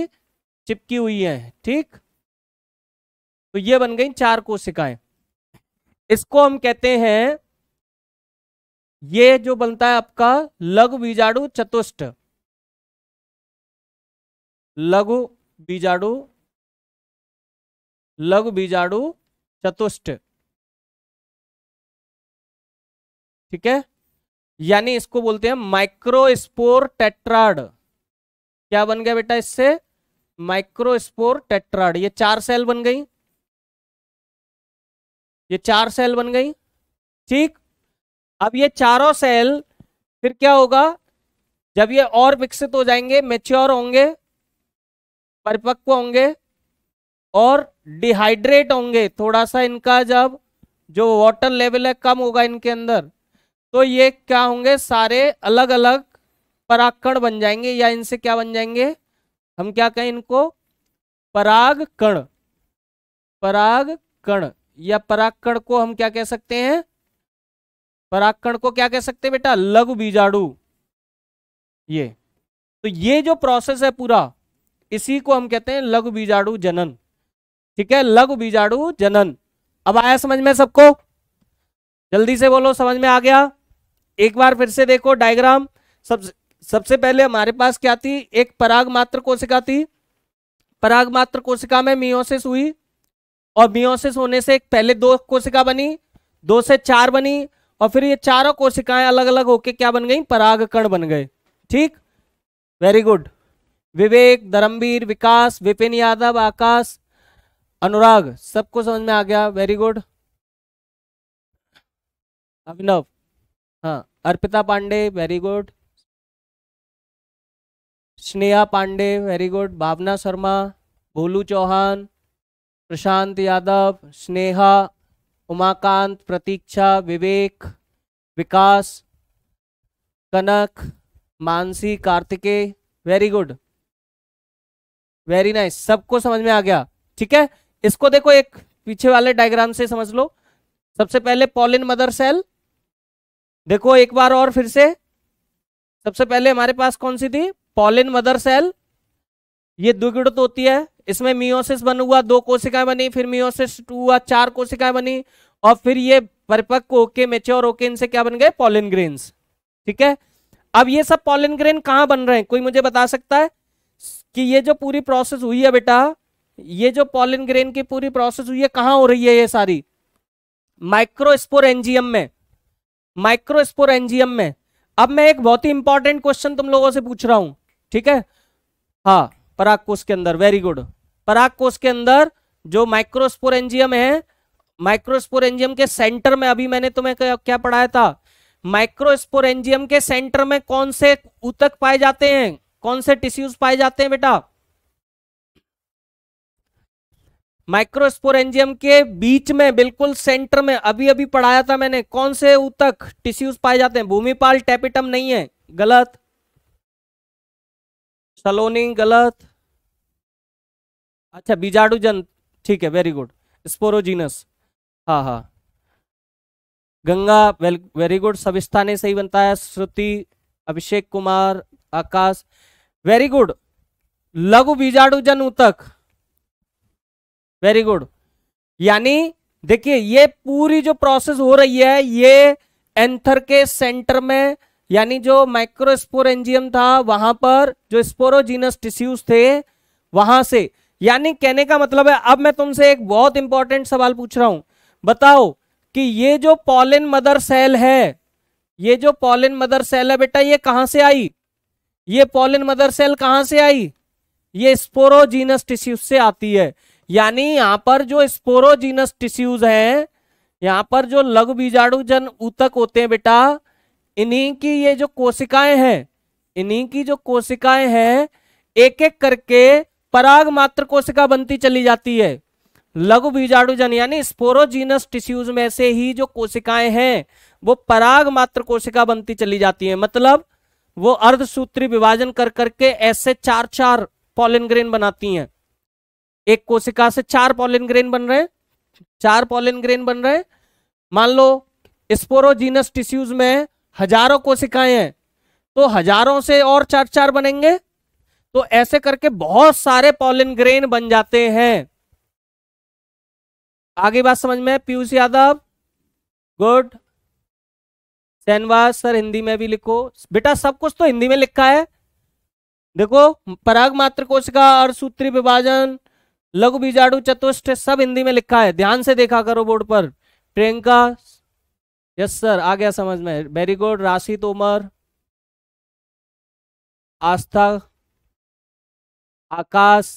चिपकी हुई हैं ठीक तो ये बन गई चार कोशिकाएं इसको हम कहते हैं ये जो बनता है आपका लघु बीजाणु चतुष्ट लघु बीजाणु लघु बीजाणु चतुष्ट ठीक है यानी इसको बोलते हैं माइक्रोस्पोर टेट्राड क्या बन गया बेटा इससे माइक्रोस्पोर टेट्राड ये चार सेल बन गई ये चार सेल बन गई ठीक अब ये चारों सेल फिर क्या होगा जब ये और विकसित हो जाएंगे मेच्योर होंगे परिपक्व होंगे और डिहाइड्रेट होंगे थोड़ा सा इनका जब जो वाटर लेवल है कम होगा इनके अंदर तो ये क्या होंगे सारे अलग अलग पराकण बन जाएंगे या इनसे क्या बन जाएंगे हम क्या कहें इनको पराग कण पराग कण या पराकण को हम क्या कह सकते हैं पराकण को क्या कह सकते हैं बेटा लघु बीजाणु ये तो ये जो प्रोसेस है पूरा इसी को हम कहते हैं लघु बीजाणु जनन ठीक है लघु बीजाणु जनन अब आया समझ में सबको जल्दी से बोलो समझ में आ गया एक बार फिर से देखो डायग्राम सब सबसे पहले हमारे पास क्या थी एक पराग मात्र कोशिका थी पराग मात्र कोशिका में मियोसिस हुई और मियोसिस होने से पहले दो कोशिका बनी दो से चार बनी और फिर ये चारों कोशिकाएं अलग अलग होके क्या बन गई परागकण बन गए ठीक वेरी गुड विवेक धर्मवीर विकास विपिन यादव आकाश अनुराग सबको समझ में आ गया वेरी गुड अभिनव हाँ Arpita Pandey very good Sneha Pandey very good Bhavna Sharma Bholu Chauhan Prashant Yadav Sneha Umakant Pratiksha Vivek Vikas Kanak Mansi Kartike very good very nice सबको समझ में आ गया ठीक है इसको देखो एक पीछे वाले डायग्राम से समझ लो सबसे पहले पॉलिन मदर सेल देखो एक बार और फिर से सबसे पहले हमारे पास कौन सी थी पॉलिन मदर सेल ये द्विगुणित होती है इसमें मियोसिस बन हुआ दो कोशिकाएं बनी फिर मियोसिस टू हुआ चार कोशिकाएं बनी और फिर ये परिपक्व होके मेच्योर होके इनसे क्या बन गए पॉलिन ग्रेन्स ठीक है अब ये सब पॉलिन ग्रेन कहां बन रहे हैं कोई मुझे बता सकता है कि ये जो पूरी प्रोसेस हुई है बेटा ये जो पॉलिन ग्रेन की पूरी प्रोसेस हुई है कहां हो रही है ये सारी माइक्रोस्पोर एनजीएम में माइक्रोस्पोर एनजीएम में अब मैं एक बहुत ही इंपॉर्टेंट क्वेश्चन तुम लोगों से पूछ रहा हूं ठीक है हा पराग कोष के अंदर वेरी गुड पराग कोष के अंदर जो माइक्रोस्पोर एनजीएम है माइक्रोस्पोर एनजीएम के सेंटर में अभी मैंने तुम्हें क्या पढ़ाया था माइक्रोस्पोर एनजीएम के सेंटर में कौन से उतक पाए जाते हैं कौन से टिश्यूज पाए जाते हैं बेटा माइक्रोस्पोरेंजियम के बीच में बिल्कुल सेंटर में अभी अभी पढ़ाया था मैंने कौन से ऊतक टिश्यूज पाए जाते हैं भूमिपाल टेपिटम नहीं है गलत सलोनिंग गलत अच्छा बीजाडुजन ठीक है वेरी गुड स्पोरोजीनस हाँ हाँ गंगा वेल वेरी गुड सविस्ताने सही बनता है श्रुति अभिषेक कुमार आकाश वेरी गुड लघु बीजाणु जन उतक वेरी गुड यानी देखिए ये पूरी जो प्रोसेस हो रही है ये एंथर के सेंटर में यानी जो माइक्रोस्पोर एंजियम था वहां पर जो स्पोरोजीनस टिश्यूज थे वहां से यानी कहने का मतलब है अब मैं तुमसे एक बहुत इंपॉर्टेंट सवाल पूछ रहा हूं बताओ कि ये जो पॉलिन मदर सेल है ये जो पॉलिन मदर सेल है बेटा ये कहां से आई ये पोलिन मदर सेल कहां से आई ये स्पोरोजीनस टिश्यूज से आती है यानी यहाँ पर जो स्पोरोजीनस टिश्यूज हैं यहाँ पर जो लघु बीजाणु जन ऊतक होते हैं बेटा इन्हीं की ये जो कोशिकाएं हैं इन्हीं की जो कोशिकाएं हैं एक एक करके पराग मात्र कोशिका बनती चली जाती है लघु बीजाणु जन यानी स्पोरोजीनस टिश्यूज में से ही जो कोशिकाएं हैं वो पराग मात्र कोशिका बनती चली जाती है मतलब वो अर्धसूत्री विभाजन कर करके ऐसे चार चार पॉलिन ग्रेन बनाती हैं एक कोशिका से चार पॉलिन ग्रेन बन रहे हैं चार पॉलिन ग्रेन बन रहे हैं मान लो स्पोरोजीनस टिश्यूज में हजारों कोशिकाएं हैं तो हजारों से और चार चार बनेंगे तो ऐसे करके बहुत सारे पॉलिन ग्रेन बन जाते हैं आगे बात समझ में पीयूष यादव गुड शहनवाज सर हिंदी में भी लिखो बेटा सब कुछ तो हिंदी में लिखा है देखो पराग मात्र कोशिका अर्धसूत्री विभाजन लघु बीजाणु चतुष्ट सब हिंदी में लिखा है ध्यान से देखा करो बोर्ड पर प्रियंका यस सर आ गया समझ में वेरी गुड राशि तोमर आस्था आकाश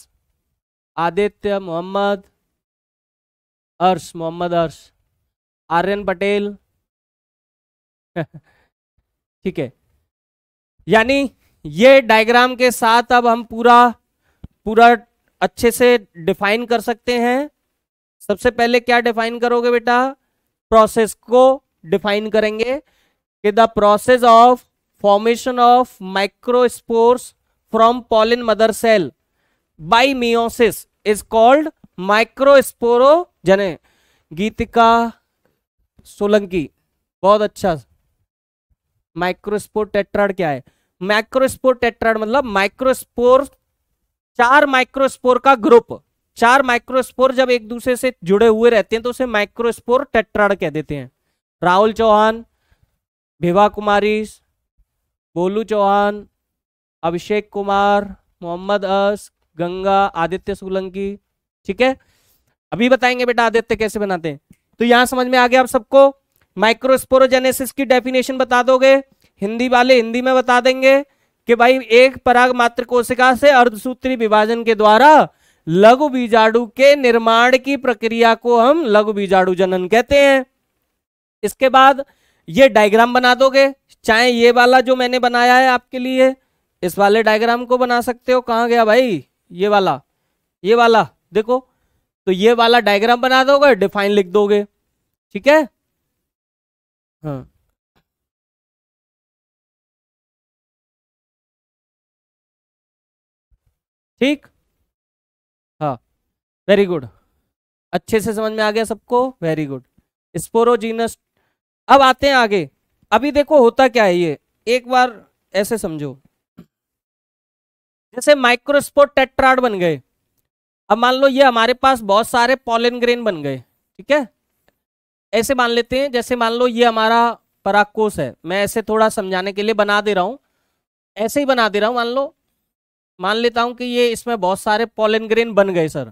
आदित्य मोहम्मद अर्श मोहम्मद अर्श आर्यन पटेल ठीक है यानी ये डायग्राम के साथ अब हम पूरा पूरा अच्छे से डिफाइन कर सकते हैं सबसे पहले क्या डिफाइन करोगे बेटा प्रोसेस को डिफाइन करेंगे कि the process of formation of microspores from pollen mother cell by meiosis is called microsporogenesis Geetika Solanki बहुत अच्छा माइक्रोस्पोर टेट्राड क्या है माइक्रोस्पोर टेट्राड मतलब माइक्रोस्पोर चार माइक्रोस्पोर का ग्रुप चार माइक्रोस्पोर जब एक दूसरे से जुड़े हुए रहते हैं तो उसे माइक्रोस्पोर टेट्राड कह देते हैं राहुल चौहान भिवा कुमारी बोलू चौहान अभिषेक कुमार मोहम्मद अस गंगा आदित्य सोलंकी ठीक है अभी बताएंगे बेटा आदित्य कैसे बनाते हैं तो यहां समझ में आ गया आप सबको माइक्रोस्पोरोजेनेसिस की डेफिनेशन बता दोगे हिंदी वाले हिंदी में बता देंगे कि भाई एक पराग मात्र कोशिका से अर्धसूत्री विभाजन के द्वारा लघु बीजाणु के निर्माण की प्रक्रिया को हम लघु बीजाणु जनन कहते हैं इसके बाद ये डायग्राम बना दोगे चाहे ये वाला जो मैंने बनाया है आपके लिए इस वाले डायग्राम को बना सकते हो कहा गया भाई ये वाला ये वाला देखो तो ये वाला डायग्राम बना दोगे डिफाइन लिख दोगे ठीक है हाँ। ठीक हाँ वेरी गुड अच्छे से समझ में आ गया सबको वेरी गुड स्पोरोजीनस अब आते हैं आगे अभी देखो होता क्या है ये एक बार ऐसे समझो जैसे माइक्रोस्पोर टेट्राड बन गए अब मान लो ये हमारे पास बहुत सारे पॉलिन ग्रेन बन गए ठीक है ऐसे मान लेते हैं जैसे मान लो ये हमारा पराकोश है मैं ऐसे थोड़ा समझाने के लिए बना दे रहा हूँ ऐसे ही बना दे रहा हूँ मान लो मान लेता हूँ कि ये इसमें बहुत सारे पॉलन ग्रेन बन गए सर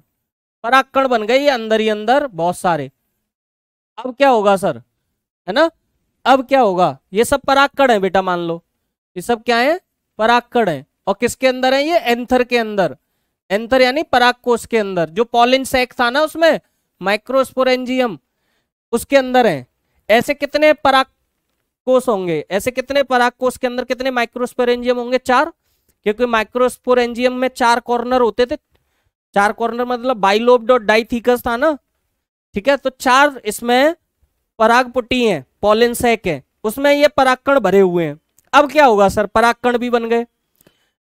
पराक्कण बन गए ये अंदर ही अंदर बहुत सारे अब क्या होगा सर है ना अब क्या होगा ये सब पराक्कण है बेटा मान लो ये सब क्या है पराक्कण है और किसके अंदर है ये एंथर के अंदर एंथर यानी पराग कोष के अंदर जो पॉलिन सैक था ना उसमें माइक्रोस्पोरेंजियम उसके अंदर है ऐसे कितने पराग कोष होंगे ऐसे कितने पराग कोष के अंदर कितने माइक्रोस्पोरेंजियम होंगे चार क्योंकि माइक्रोस्पोरेंजियम में चार कॉर्नर होते थे चार कॉर्नर मतलब बाइलोब डॉट डाइथिकस था ना ठीक है तो चार इसमें पराग परागपुटी हैं पॉलिनसेक है उसमें ये परागकण भरे हुए हैं अब क्या होगा सर परागकण भी बन गए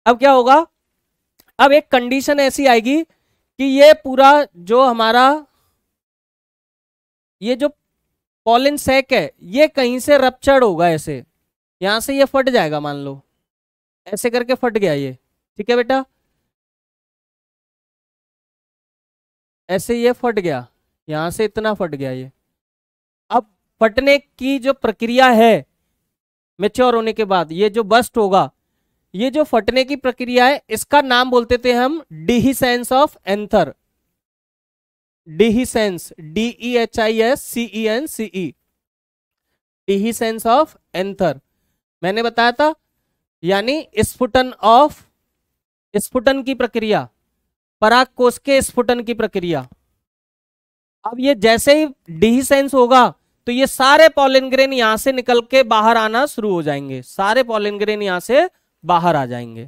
अब क्या होगा अब एक कंडीशन ऐसी आएगी कि ये पूरा जो हमारा ये जो पॉलिन सैक है ये कहीं से रपचर्ड होगा ऐसे यहां से ये फट जाएगा मान लो ऐसे करके फट गया ये ठीक है बेटा ऐसे ये फट गया यहां से इतना फट गया ये अब फटने की जो प्रक्रिया है मेच्योर होने के बाद ये जो बस्ट होगा ये जो फटने की प्रक्रिया है इसका नाम बोलते थे हम dehiscence of anther dehiscence d e h i s c e n of anther e. मैंने बताया था यानी स्फुटन ऑफ स्फुटन की प्रक्रिया पराग कोष के स्फुटन की प्रक्रिया अब ये जैसे ही डिहिसेंस होगा तो ये सारे पॉलिनग्रेन यहां से निकल के बाहर आना शुरू हो जाएंगे सारे पॉलिनग्रेन यहां से बाहर आ जाएंगे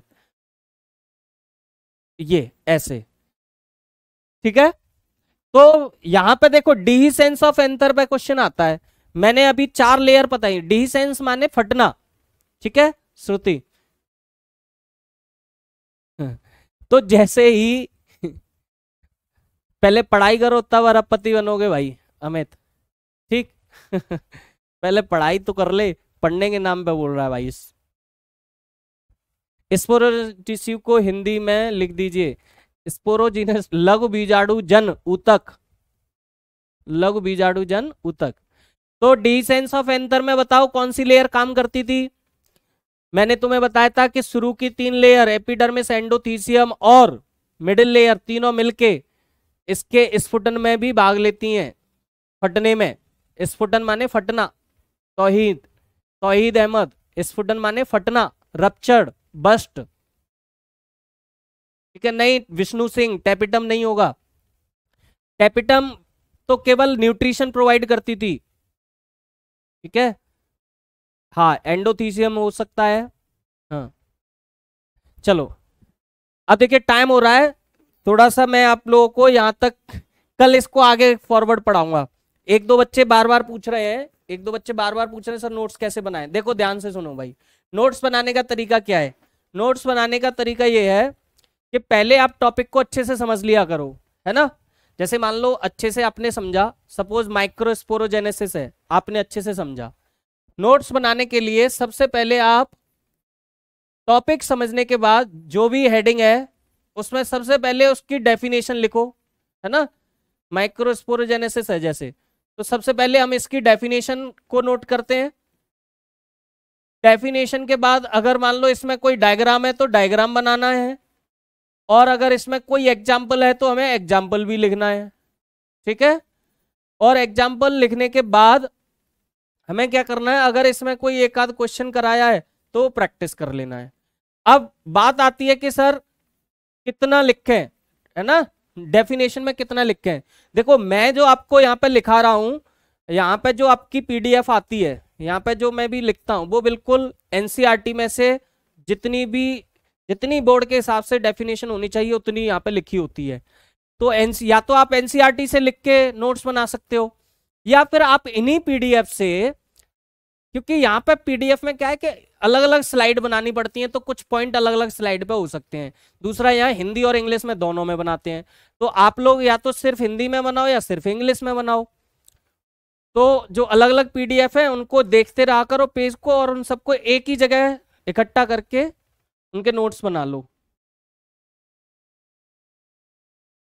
ये ऐसे ठीक है तो यहां पे देखो डी सेंस ऑफ एंथर पे क्वेश्चन आता है मैंने अभी चार लेयर बताई डी सेंस माने फटना ठीक है श्रुति तो जैसे ही पहले पढ़ाई करो तब अरबपति बनोगे भाई अमित ठीक पहले पढ़ाई तो कर ले पढ़ने के नाम पे बोल रहा है भाई इस को हिंदी में लिख दीजिए स्पोरोजीनस लघु बीजाणु जन उतक लघु बीजाणु जन उतक तो डिसेंस ऑफ एंथर में बताओ कौन सी लेयर काम करती थी मैंने तुम्हें बताया था कि शुरू की तीन लेयर एपिडर्मिस एंडोथीसियम और मिडिल लेयर तीनों मिलके इसके स्फुटन में भी भाग लेती हैं फटने में स्फुटन माने फटना तोहिद तोहिद अहमद स्फुटन माने फटना रपचड़ बस्ट ठीक है नहीं विष्णु सिंह टेपिटम नहीं होगा टेपिटम तो केवल न्यूट्रिशन प्रोवाइड करती थी ठीक है हाँ एंडोथीसियम हो सकता है हाँ चलो अब देखिए टाइम हो रहा है थोड़ा सा मैं आप लोगों को यहां तक कल इसको आगे फॉरवर्ड पढ़ाऊंगा एक दो बच्चे बार बार पूछ रहे हैं एक दो बच्चे बार बार पूछ रहे हैं सर नोट्स कैसे बनाए देखो ध्यान से सुनो भाई नोट्स बनाने का तरीका क्या है नोट्स बनाने का तरीका यह है कि पहले आप टॉपिक को अच्छे से समझ लिया करो है ना जैसे मान लो अच्छे से आपने समझा सपोज माइक्रोस्पोरोजेनेसिस है आपने अच्छे से समझा नोट्स बनाने के लिए सबसे पहले आप टॉपिक समझने के बाद जो भी हेडिंग है उसमें सबसे पहले उसकी डेफिनेशन लिखो है ना माइक्रोस्पोरोजेनेसिस है जैसे तो सबसे पहले हम इसकी डेफिनेशन को नोट करते हैं डेफिनेशन के बाद अगर मान लो इसमें कोई डायग्राम है तो डायग्राम बनाना है और अगर इसमें कोई एग्जाम्पल है तो हमें एग्जाम्पल भी लिखना है ठीक है और एग्जाम्पल लिखने के बाद हमें क्या करना है अगर इसमें कोई एक आध क्वेश्चन कराया है तो प्रैक्टिस कर लेना है अब बात आती है कि सर कितना लिखें है ना डेफिनेशन में कितना लिखें देखो मैं जो आपको यहाँ पे लिखा रहा हूँ यहाँ पे जो आपकी पीडीएफ आती है यहाँ पे जो मैं भी लिखता हूँ वो बिल्कुल एनसीआरटी e में से जितनी भी जितनी बोर्ड के हिसाब से डेफिनेशन होनी चाहिए उतनी यहाँ पे लिखी होती है तो एन या तो आप एनसीईआरटी e से लिख के नोट्स बना सकते हो या फिर आप इन्हीं पीडीएफ से क्योंकि यहाँ पे पीडीएफ में क्या है कि अलग अलग स्लाइड बनानी पड़ती है तो कुछ पॉइंट अलग अलग स्लाइड पे हो सकते हैं दूसरा यहाँ हिंदी और इंग्लिश में दोनों में बनाते हैं तो आप लोग या तो सिर्फ हिंदी में बनाओ या सिर्फ इंग्लिश में बनाओ तो जो अलग अलग पीडीएफ है उनको देखते रहा करो पेज को और उन सबको एक ही जगह इकट्ठा करके उनके नोट्स बना लो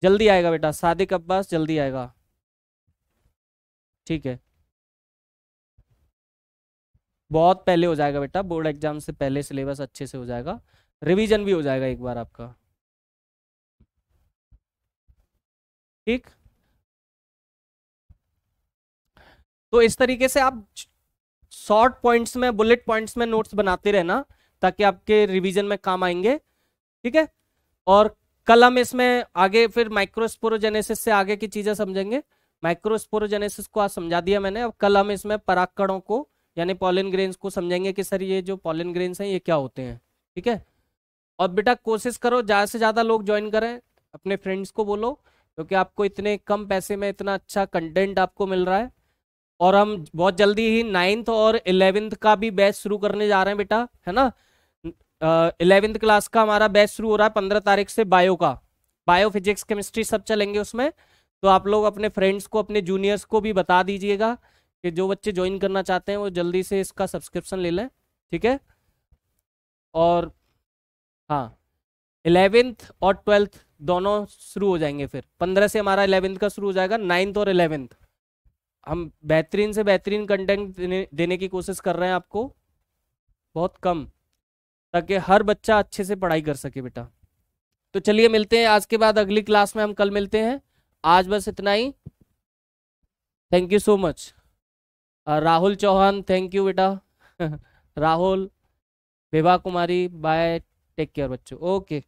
जल्दी आएगा बेटा सादिक अब्बास जल्दी आएगा ठीक है बहुत पहले हो जाएगा बेटा बोर्ड एग्जाम से पहले सिलेबस अच्छे से हो जाएगा रिवीजन भी हो जाएगा एक बार आपका ठीक तो इस तरीके से आप शॉर्ट पॉइंट्स में बुलेट पॉइंट्स में नोट्स बनाते रहना ताकि आपके रिवीजन में काम आएंगे ठीक है और कल हम इसमें आगे फिर माइक्रोस्पोरोजेनेसिस से आगे की चीजें समझेंगे माइक्रोस्पोरोजेनेसिस को आज समझा दिया मैंने अब कल हम इसमें पराकड़ों को यानी पॉलिन ग्रेन्स को समझेंगे कि सर ये जो पॉलिन ग्रेन्स हैं ये क्या होते हैं ठीक है और बेटा कोशिश करो ज़्यादा से ज़्यादा लोग ज्वाइन करें अपने फ्रेंड्स को बोलो क्योंकि तो आपको इतने कम पैसे में इतना अच्छा कंटेंट आपको मिल रहा है और हम बहुत जल्दी ही नाइन्थ और इलेवेंथ का भी बैच शुरू करने जा रहे हैं बेटा है ना इलेवेंथ क्लास का हमारा बैच शुरू हो रहा है पंद्रह तारीख से बायो का बायो फिजिक्स केमिस्ट्री सब चलेंगे उसमें तो आप लोग अपने फ्रेंड्स को अपने जूनियर्स को भी बता दीजिएगा कि जो बच्चे ज्वाइन करना चाहते हैं वो जल्दी से इसका सब्सक्रिप्शन ले लें ठीक है और हाँ इलेवेंथ और ट्वेल्थ दोनों शुरू हो जाएंगे फिर पंद्रह से हमारा इलेवेंथ का शुरू हो जाएगा नाइन्थ और इलेवेंथ हम बेहतरीन से बेहतरीन कंटेंट देने, देने की कोशिश कर रहे हैं आपको बहुत कम ताकि हर बच्चा अच्छे से पढ़ाई कर सके बेटा तो चलिए मिलते हैं आज के बाद अगली क्लास में हम कल मिलते हैं आज बस इतना ही thank you so much Rahul Chauhan thank you बेटा Rahul Vibha Kumari bye take care बच्चों ओके